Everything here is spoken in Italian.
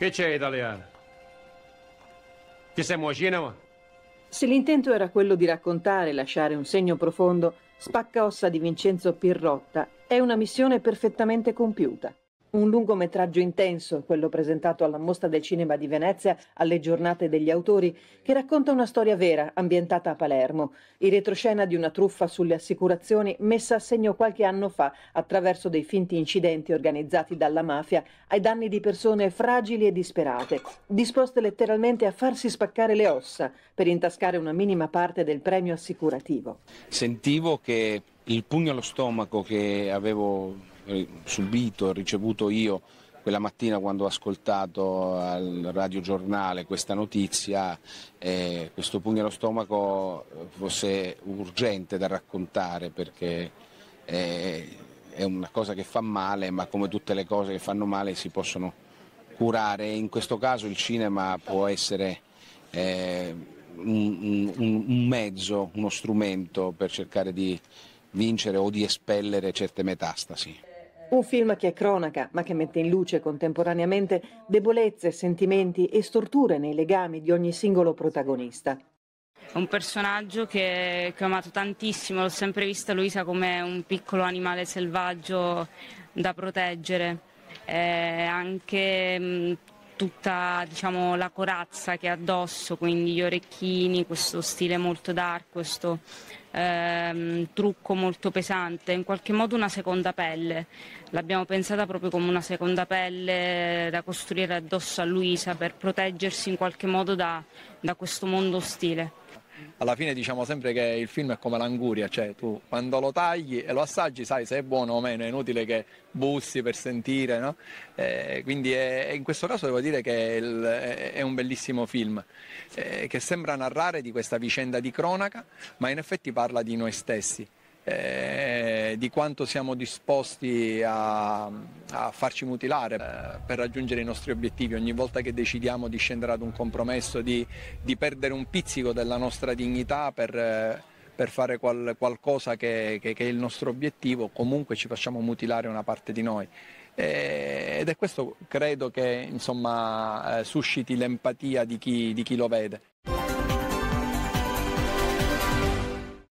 Che c'è, Daleana? Ti a muocinema? Se l'intento era quello di raccontare e lasciare un segno profondo, Spaccaossa di Vincenzo Pirrotta è una missione perfettamente compiuta. Un lungometraggio intenso, quello presentato alla Mostra del Cinema di Venezia alle giornate degli autori, che racconta una storia vera ambientata a Palermo, in retroscena di una truffa sulle assicurazioni messa a segno qualche anno fa attraverso dei finti incidenti organizzati dalla mafia ai danni di persone fragili e disperate, disposte letteralmente a farsi spaccare le ossa per intascare una minima parte del premio assicurativo. Sentivo che il pugno allo stomaco che avevo eh, subito, ricevuto io quella mattina quando ho ascoltato al radiogiornale questa notizia, eh, questo pugno allo stomaco fosse urgente da raccontare perché eh, è una cosa che fa male, ma come tutte le cose che fanno male si possono curare. In questo caso il cinema può essere eh, un, un, un mezzo, uno strumento per cercare di vincere o di espellere certe metastasi. Un film che è cronaca, ma che mette in luce contemporaneamente debolezze, sentimenti e storture nei legami di ogni singolo protagonista. Un personaggio che, che ho amato tantissimo, l'ho sempre vista Luisa come un piccolo animale selvaggio da proteggere. Eh, anche mh, mm, tutta diciamo, la corazza che ha addosso, quindi gli orecchini, questo stile molto dark, questo ehm, trucco molto pesante, in qualche modo una seconda pelle. L'abbiamo pensata proprio come una seconda pelle da costruire addosso a Luisa per proteggersi in qualche modo da, da questo mondo ostile alla fine diciamo sempre che il film è come l'anguria, cioè tu quando lo tagli e lo assaggi sai se è buono o meno, è inutile che bussi per sentire, no? eh, quindi è, in questo caso devo dire che è, il, è un bellissimo film eh, che sembra narrare di questa vicenda di cronaca, ma in effetti parla di noi stessi. Eh, di quanto siamo disposti a, a farci mutilare eh, per raggiungere i nostri obiettivi. Ogni volta che decidiamo di scendere ad un compromesso, di, di perdere un pizzico della nostra dignità per... Eh, per fare qual, qualcosa che, che, che, è il nostro obiettivo, comunque ci facciamo mutilare una parte di noi. Eh, ed è questo credo che insomma, susciti l'empatia di chi, di chi lo vede.